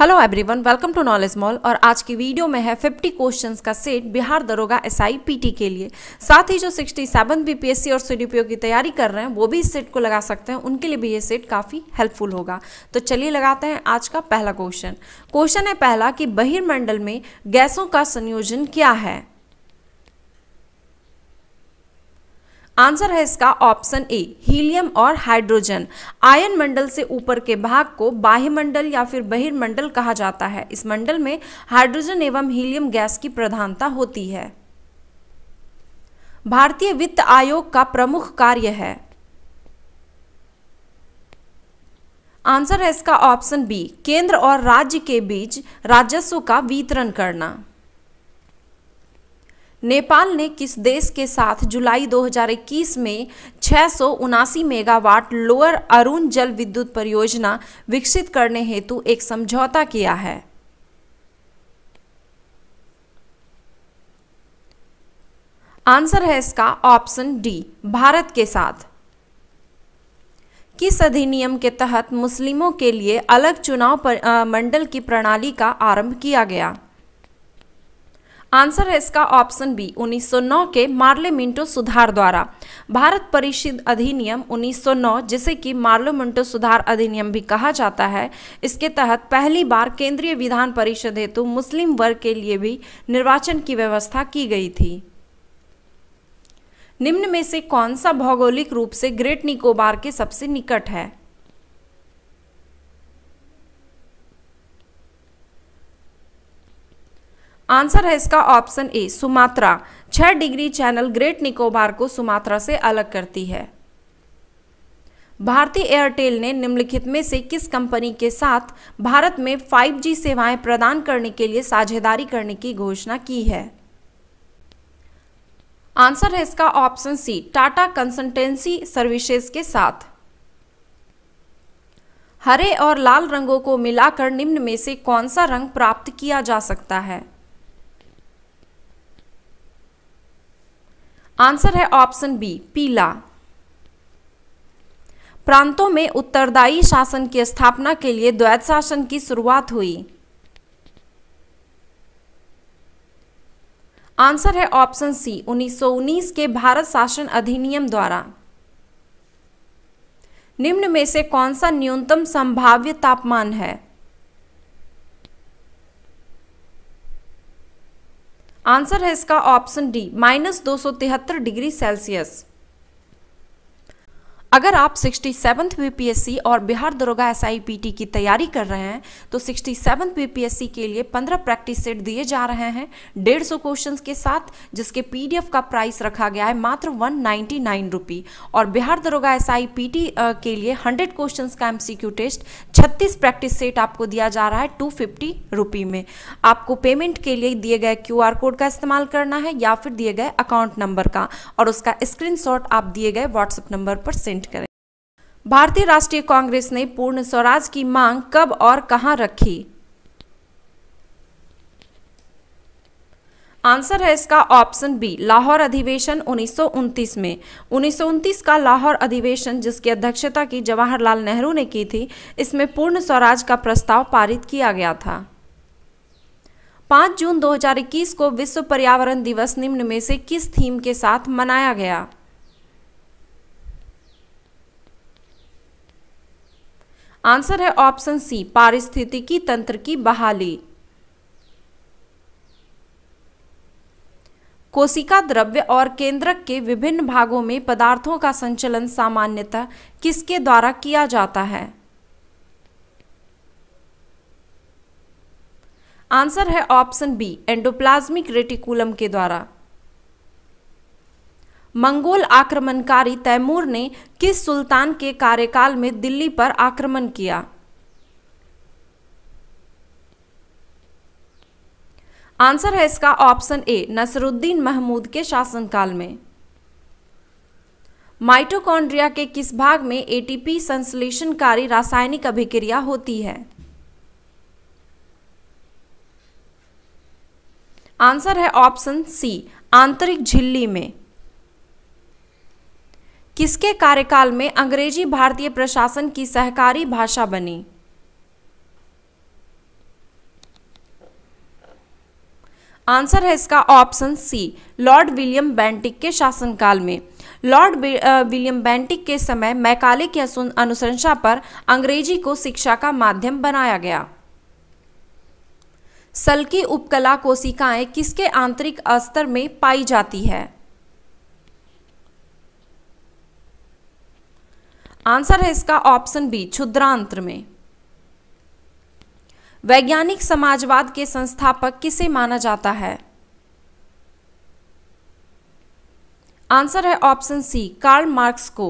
hello everyone welcome to Knowledge Mall और आज की वीडियो में है 50 क्वेश्चंस का सेट बिहार दरोगा एसआई पीटी के लिए साथ ही जो 67 बीपीएससी और सीडीपीओ की तैयारी कर रहे हैं वो भी इस सेट को लगा सकते हैं उनके लिए भी ये सेट काफ़ी हेल्पफुल होगा तो चलिए लगाते हैं आज का पहला क्वेश्चन क्वेश्चन है पहला कि बहिर्मंडल में गैसों का संयोजन क्या है आंसर है इसका ऑप्शन ए हीलियम और हाइड्रोजन आयन मंडल से ऊपर के भाग को बाह्य मंडल या फिर बहिर्मंडल कहा जाता है इस मंडल में हाइड्रोजन एवं हीलियम गैस की प्रधानता होती है भारतीय वित्त आयोग का प्रमुख कार्य है आंसर है इसका ऑप्शन बी केंद्र और राज्य के बीच राजस्व का वितरण करना नेपाल ने किस देश के साथ जुलाई 2021 में छः मेगावाट लोअर अरुण जल विद्युत परियोजना विकसित करने हेतु एक समझौता किया है आंसर है इसका ऑप्शन डी भारत के साथ किस अधिनियम के तहत मुस्लिमों के लिए अलग चुनाव मंडल की प्रणाली का आरंभ किया गया आंसर है इसका ऑप्शन बी 1909 के मार्ले मिंटो सुधार द्वारा भारत परिषद अधिनियम 1909 जिसे कि मार्लो मिंटो सुधार अधिनियम भी कहा जाता है इसके तहत पहली बार केंद्रीय विधान परिषद हेतु मुस्लिम वर्ग के लिए भी निर्वाचन की व्यवस्था की गई थी निम्न में से कौन सा भौगोलिक रूप से ग्रेट निकोबार के सबसे निकट है आंसर है इसका ऑप्शन ए सुमात्रा छह डिग्री चैनल ग्रेट निकोबार को सुमात्रा से अलग करती है भारतीय एयरटेल ने निम्नलिखित में से किस कंपनी के साथ भारत में 5G सेवाएं प्रदान करने के लिए साझेदारी करने की घोषणा की है आंसर है इसका ऑप्शन सी टाटा कंसल्टेंसी सर्विसेज के साथ हरे और लाल रंगों को मिलाकर निम्न में से कौन सा रंग प्राप्त किया जा सकता है आंसर है ऑप्शन बी पीला प्रांतों में उत्तरदायी शासन की स्थापना के लिए द्वैत शासन की शुरुआत हुई आंसर है ऑप्शन सी 1919 के भारत शासन अधिनियम द्वारा निम्न में से कौन सा न्यूनतम संभाव्य तापमान है आंसर है इसका ऑप्शन डी माइनस दो डिग्री सेल्सियस अगर आप सिक्सटी सेवन्थ वी और बिहार दरोगा एस की तैयारी कर रहे हैं तो सिक्सटी सेवन्थ वी के लिए पंद्रह प्रैक्टिस सेट दिए जा रहे हैं डेढ़ सौ क्वेश्चन के साथ जिसके पी का प्राइस रखा गया है मात्र वन नाइन्टी नाइन रुपी और बिहार दरोगा एस के लिए हंड्रेड क्वेश्चन का एम टेस्ट छत्तीस प्रैक्टिस सेट आपको दिया जा रहा है टू फिफ्टी रुपी में आपको पेमेंट के लिए दिए गए क्यू कोड का इस्तेमाल करना है या फिर दिए गए अकाउंट नंबर का और उसका स्क्रीन आप दिए गए व्हाट्सएप नंबर पर सेंड कमेंट करें भारतीय राष्ट्रीय कांग्रेस ने पूर्ण स्वराज की मांग कब और कहां रखी आंसर है इसका ऑप्शन बी लाहौर अधिवेशन उन्नीस में उन्नीस का लाहौर अधिवेशन जिसकी अध्यक्षता की जवाहरलाल नेहरू ने की थी इसमें पूर्ण स्वराज का प्रस्ताव पारित किया गया था 5 जून 2021 को विश्व पर्यावरण दिवस निम्न में से किस थीम के साथ मनाया गया आंसर है ऑप्शन सी पारिस्थितिकी तंत्र की बहाली कोशिका द्रव्य और केंद्रक के विभिन्न भागों में पदार्थों का संचलन सामान्यतः किसके द्वारा किया जाता है आंसर है ऑप्शन बी एंडोप्लाज्मिक रेटिकुलम के द्वारा मंगोल आक्रमणकारी तैमूर ने किस सुल्तान के कार्यकाल में दिल्ली पर आक्रमण किया आंसर है इसका ऑप्शन ए नसरुद्दीन महमूद के शासनकाल में माइटोकॉन्ड्रिया के किस भाग में एटीपी संश्लेषणकारी रासायनिक अभिक्रिया होती है आंसर है ऑप्शन सी आंतरिक झिल्ली में किसके कार्यकाल में अंग्रेजी भारतीय प्रशासन की सहकारी भाषा बनी आंसर है इसका option C Lord William Bentinck के शासनकाल में लॉर्ड विलियम बैंटिक के समय मैकाले की अनुशंसा पर अंग्रेजी को शिक्षा का माध्यम बनाया गया सल्की उपकला कोशिकाएं किसके आंतरिक स्तर में पाई जाती है आंसर है इसका ऑप्शन बी क्षुद्रांत में वैज्ञानिक समाजवाद के संस्थापक किसे माना जाता है आंसर है ऑप्शन सी कार्ल मार्क्स को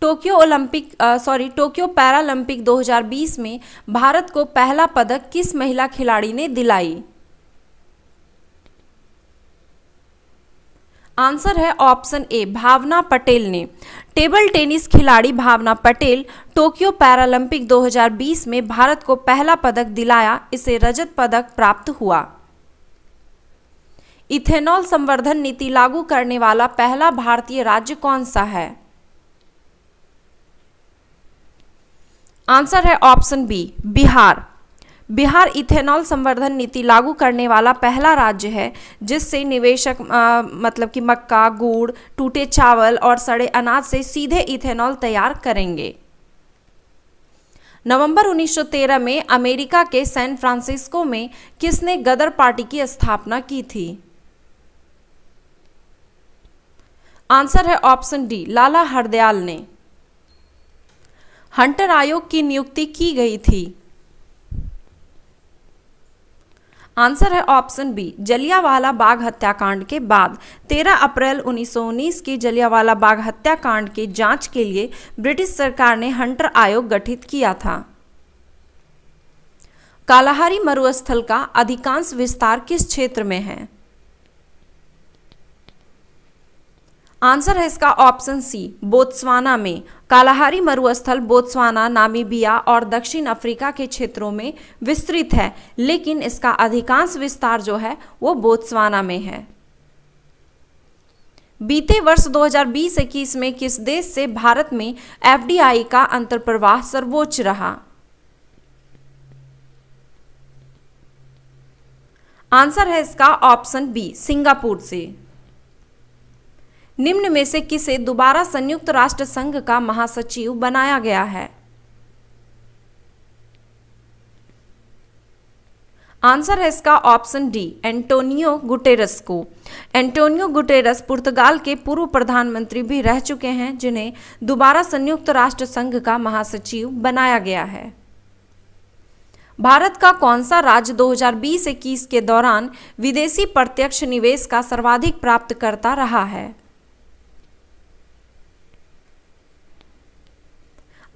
Tokyo Olympic sorry Tokyo Paralympic 2020 में भारत को पहला पदक किस महिला खिलाड़ी ने दिलाई आंसर है ऑप्शन ए भावना पटेल ने टेबल टेनिस खिलाड़ी भावना पटेल टोक्यो पैरालंपिक 2020 में भारत को पहला पदक दिलाया इसे रजत पदक प्राप्त हुआ इथेनॉल संवर्धन नीति लागू करने वाला पहला भारतीय राज्य कौन सा है आंसर है option B Bihar Bihar ethanol संवर्धन नीति लागू करने वाला पहला राज्य है जिससे निवेशक आ, मतलब कि मक्का गुड़ टूटे चावल और सड़े अनाज से सीधे इथेनॉल तैयार करेंगे नवंबर 1913 में अमेरिका के सैन फ्रांसिस्को में किसने गदर पार्टी की स्थापना की थी आंसर है ऑप्शन डी लाला हरदयाल ने हंटर आयोग की नियुक्ति की गई थी आंसर है ऑप्शन बी जलियावाला बाग हत्याकांड के बाद 13 अप्रैल उन्नीस की जलियावाला बाग हत्याकांड की जांच के लिए ब्रिटिश सरकार ने हंटर आयोग गठित किया था कालाहारी मरुस्थल का अधिकांश विस्तार किस क्षेत्र में है आंसर है इसका ऑप्शन सी बोत्सवाना में कालाहारी मरुस्थल बोत्सवाना नामीबिया और दक्षिण अफ्रीका के क्षेत्रों में विस्तृत है लेकिन इसका अधिकांश विस्तार जो है वो बोत्सवाना में है बीते वर्ष 2020-21 में किस देश से भारत में एफडीआई का अंतर्प्रवाह सर्वोच्च रहा आंसर है इसका ऑप्शन बी सिंगापुर से निम्न में से किसे दोबारा संयुक्त राष्ट्र संघ का महासचिव बनाया गया है आंसर है इसका ऑप्शन डी एंटोनियो गुटेरस को एंटोनियो गुटेरस पुर्तगाल के पूर्व प्रधानमंत्री भी रह चुके हैं जिन्हें दोबारा संयुक्त राष्ट्र संघ का महासचिव बनाया गया है भारत का कौन सा राज्य 2020-21 के दौरान विदेशी प्रत्यक्ष निवेश का सर्वाधिक प्राप्तकर्ता रहा है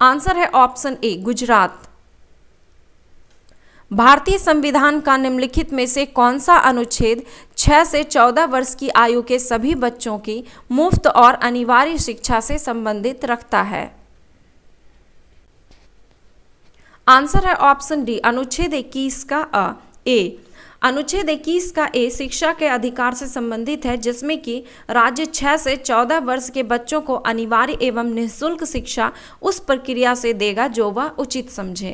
आंसर है ऑप्शन ए गुजरात भारतीय संविधान का निम्नलिखित में से कौन सा अनुच्छेद 6 से 14 वर्ष की आयु के सभी बच्चों की मुफ्त और अनिवार्य शिक्षा से संबंधित रखता है आंसर है ऑप्शन डी अनुच्छेद इक्कीस का अ ए अनुच्छेद इक्कीस का ए शिक्षा के अधिकार से संबंधित है जिसमें कि राज्य 6 से 14 वर्ष के बच्चों को अनिवार्य एवं निःशुल्क शिक्षा उस प्रक्रिया से देगा जो वह उचित समझे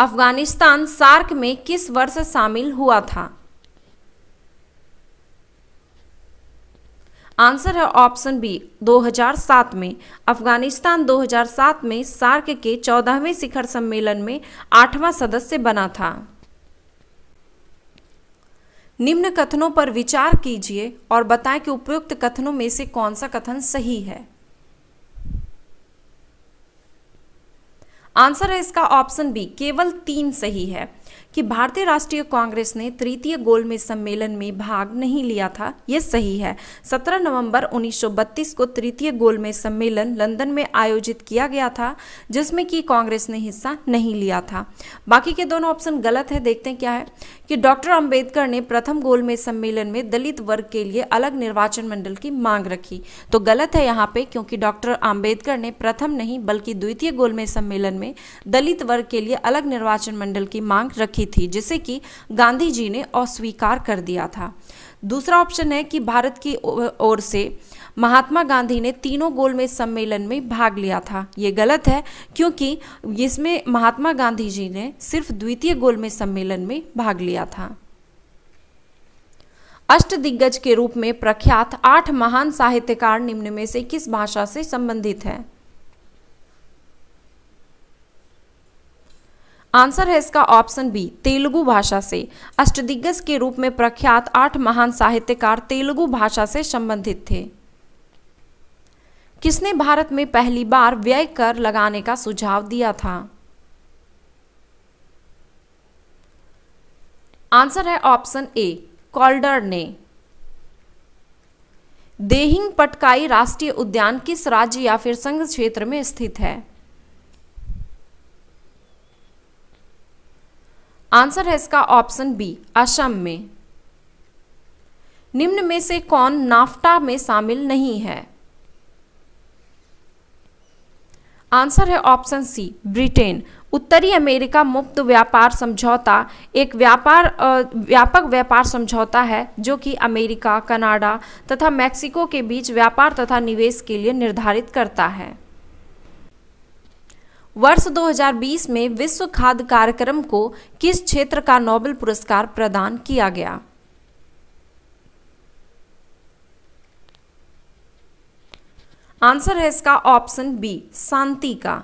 अफगानिस्तान सार्क में किस वर्ष शामिल हुआ था आंसर है ऑप्शन बी 2007 में अफगानिस्तान 2007 में सार्क के 14वें शिखर सम्मेलन में आठवां सदस्य बना था निम्न कथनों पर विचार कीजिए और बताएं कि उपयुक्त कथनों में से कौन सा कथन सही है आंसर है इसका ऑप्शन बी केवल तीन सही है कि भारतीय राष्ट्रीय कांग्रेस ने तृतीय गोलमेज सम्मेलन में भाग नहीं लिया था यह सही है 17 नवंबर 1932 को तृतीय गोलमेज सम्मेलन लंदन में आयोजित किया गया था जिसमें कि कांग्रेस ने हिस्सा नहीं लिया था बाकी के दोनों ऑप्शन गलत है देखते हैं क्या है कि डॉक्टर अंबेडकर ने प्रथम गोलमेज सम्मेलन में दलित वर्ग के लिए अलग निर्वाचन मंडल की मांग रखी तो गलत है यहाँ पे क्योंकि डॉक्टर आम्बेडकर ने प्रथम नहीं बल्कि द्वितीय गोलमेज सम्मेलन में दलित वर्ग के लिए अलग निर्वाचन मंडल की मांग रखी थी जिसे कि गांधी जी ने अस्वीकार कर दिया था दूसरा ऑप्शन है कि भारत की ओर से महात्मा गांधी ने तीनों गोलमेज सम्मेलन में भाग लिया था ये गलत है क्योंकि इसमें महात्मा गांधी जी ने सिर्फ द्वितीय गोलमेज सम्मेलन में भाग लिया था अष्ट दिग्गज के रूप में प्रख्यात आठ महान साहित्यकार निम्न में से किस भाषा से संबंधित है आंसर है इसका ऑप्शन बी तेलुगु भाषा से अष्टदिग्गज के रूप में प्रख्यात आठ महान साहित्यकार तेलुगु भाषा से संबंधित थे किसने भारत में पहली बार व्यय कर लगाने का सुझाव दिया था आंसर है ऑप्शन ए कॉल्डर ने देहिंग पटकाई राष्ट्रीय उद्यान किस राज्य या फिर संघ क्षेत्र में स्थित है आंसर है इसका ऑप्शन बी असम में निम्न में से कौन नाफ्टा में शामिल नहीं है आंसर है ऑप्शन सी ब्रिटेन उत्तरी अमेरिका मुक्त व्यापार समझौता एक व्यापार व्यापक व्यापार समझौता है जो कि अमेरिका कनाडा तथा मैक्सिको के बीच व्यापार तथा निवेश के लिए निर्धारित करता है वर्ष 2020 में विश्व खाद्य कार्यक्रम को किस क्षेत्र का नोबेल पुरस्कार प्रदान किया गया आंसर है इसका ऑप्शन बी शांति का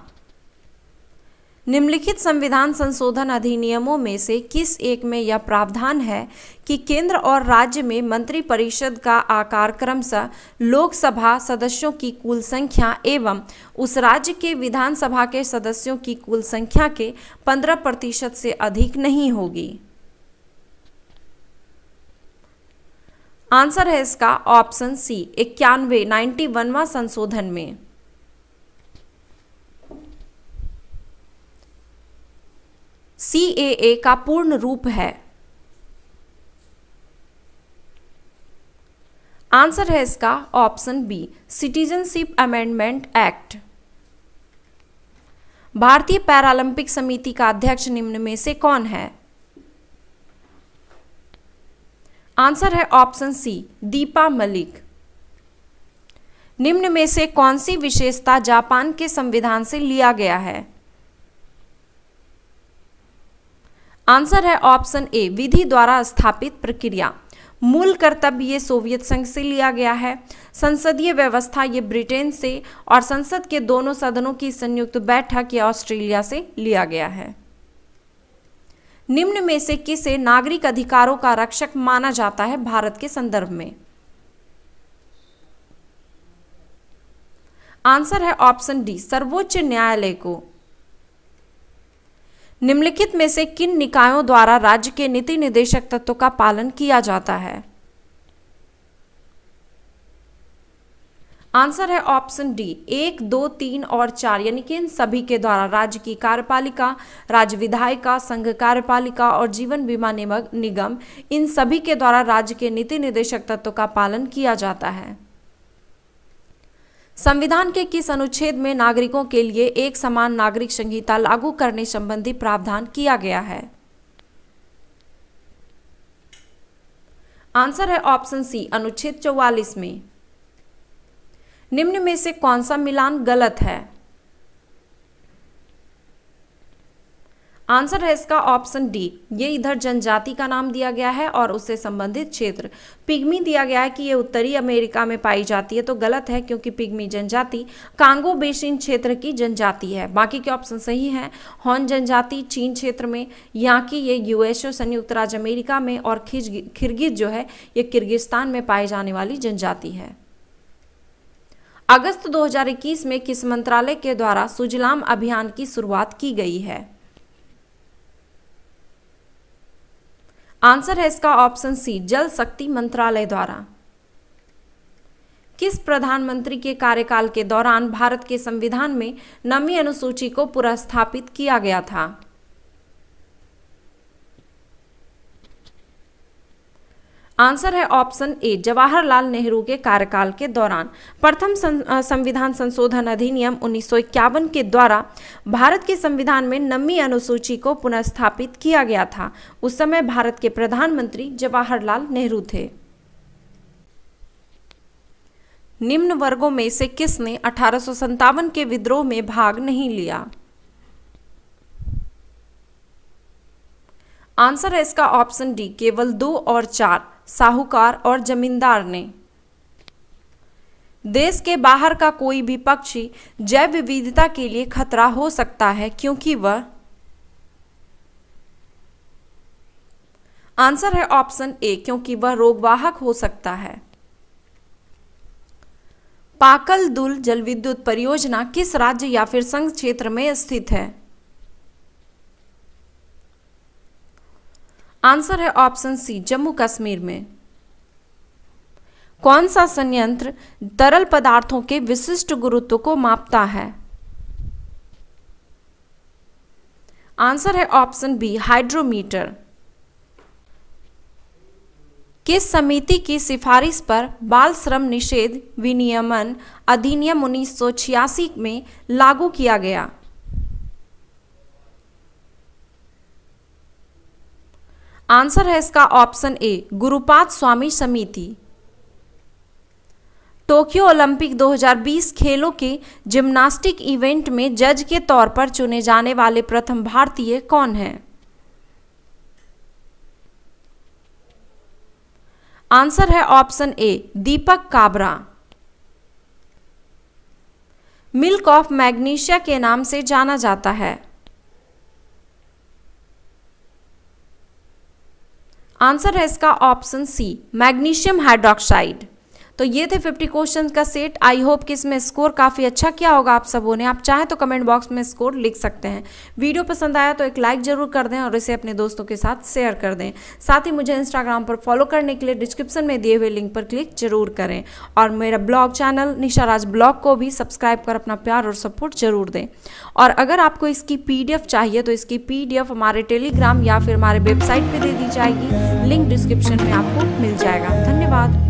निम्नलिखित संविधान संशोधन अधिनियमों में से किस एक में यह प्रावधान है कि केंद्र और राज्य में मंत्रिपरिषद का आकार क्रमशः लोकसभा सदस्यों की कुल संख्या एवं उस राज्य के विधानसभा के सदस्यों की कुल संख्या के 15 प्रतिशत से अधिक नहीं होगी आंसर है इसका ऑप्शन सी इक्यानवे नाइन्टी वनवा संशोधन में सी ए का पूर्ण रूप है आंसर है इसका option B citizenship amendment act भारतीय पैरालंपिक समिति का अध्यक्ष निम्न में से कौन है आंसर है ऑप्शन सी दीपा मलिक निम्न में से कौन सी विशेषता जापान के संविधान से लिया गया है आंसर है ऑप्शन ए विधि द्वारा स्थापित प्रक्रिया मूल कर्तव्य ये सोवियत संघ से लिया गया है संसदीय व्यवस्था ये ब्रिटेन से और संसद के दोनों सदनों की संयुक्त बैठक ये ऑस्ट्रेलिया से लिया गया है निम्न में से किसे नागरिक अधिकारों का रक्षक माना जाता है भारत के संदर्भ में आंसर है ऑप्शन डी सर्वोच्च न्यायालय को निम्नलिखित में से किन निकायों द्वारा राज्य के नीति निदेशक तत्व का पालन किया जाता है आंसर है ऑप्शन डी एक दो तीन और चार यानी कि इन सभी के द्वारा राज्य की कार्यपालिका राज्य विधायिका संघ कार्यपालिका और जीवन बीमा निगम इन सभी के द्वारा राज्य के नीति निर्देशक तत्व का पालन किया जाता है संविधान के किस अनुच्छेद में नागरिकों के लिए एक समान नागरिक संहिता लागू करने संबंधी प्रावधान किया गया है आंसर है ऑप्शन सी अनुच्छेद चौवालीस में निम्न में से कौन सा मिलान गलत है आंसर है इसका ऑप्शन डी ये इधर जनजाति का नाम दिया गया है और उससे संबंधित क्षेत्र पिग्मी दिया गया है कि ये उत्तरी अमेरिका में पाई जाती है तो गलत है क्योंकि पिग्मी जनजाति कांगो बेसिन क्षेत्र की जनजाति है बाकी के ऑप्शन सही हैं हॉन जनजाति चीन क्षेत्र में यहाँ की ये यूएसओ संयुक्त राज्य अमेरिका में और खिज जो है ये किर्गिस्तान में पाई जाने वाली जनजाति है अगस्त 2021 में किस मंत्रालय के द्वारा सुजलाम अभियान की शुरुआत की गई है आंसर है इसका ऑप्शन सी जल शक्ति मंत्रालय द्वारा किस प्रधानमंत्री के कार्यकाल के दौरान भारत के संविधान में नमी अनुसूची को पुरस्थापित किया गया था आंसर है ऑप्शन ए जवाहरलाल नेहरू के कार्यकाल के दौरान प्रथम संविधान संशोधन अधिनियम उन्नीस के द्वारा भारत के संविधान में नमी अनुसूची को पुनर्स्थापित किया गया था उस समय भारत के प्रधानमंत्री जवाहरलाल नेहरू थे निम्न वर्गों में से किसने अठारह के विद्रोह में भाग नहीं लिया आंसर है इसका ऑप्शन डी केवल दो और चार साहूकार और जमींदार ने देश के बाहर का कोई भी पक्षी जैव विविधता के लिए खतरा हो सकता है क्योंकि वह आंसर है ऑप्शन ए क्योंकि वह रोगवाहक हो सकता है पाकल दुल जल विद्युत परियोजना किस राज्य या फिर संघ क्षेत्र में स्थित है आंसर है ऑप्शन सी जम्मू कश्मीर में कौन सा संयंत्र तरल पदार्थों के विशिष्ट गुरुत्व को मापता है आंसर है ऑप्शन बी हाइड्रोमीटर किस समिति की सिफारिश पर बाल श्रम निषेध विनियमन अधिनियम उन्नीस में लागू किया गया आंसर है इसका ऑप्शन ए गुरुपाद स्वामी समिति टोक्यो ओलंपिक 2020 खेलों के जिम्नास्टिक इवेंट में जज के तौर पर चुने जाने वाले प्रथम भारतीय कौन हैं आंसर है option A Deepak Kabra milk of magnesia के नाम से जाना जाता है आंसर है इसका ऑप्शन सी मैग्नीशियम हाइड्रोक्साइड तो ये थे 50 क्वेश्चन का सेट आई होप कि इसमें स्कोर काफ़ी अच्छा किया होगा आप सबों ने आप चाहें तो कमेंट बॉक्स में स्कोर लिख सकते हैं वीडियो पसंद आया तो एक लाइक जरूर कर दें और इसे अपने दोस्तों के साथ शेयर कर दें साथ ही मुझे इंस्टाग्राम पर फॉलो करने के लिए डिस्क्रिप्शन में दिए हुए लिंक पर क्लिक जरूर करें और मेरा blog channel Nisha Raj blog को भी सब्सक्राइब कर अपना प्यार और सपोर्ट जरूर दें और अगर आपको इसकी पी चाहिए तो इसकी पी हमारे टेलीग्राम या फिर हमारे वेबसाइट पर दे दी जाएगी लिंक डिस्क्रिप्शन में आपको मिल जाएगा धन्यवाद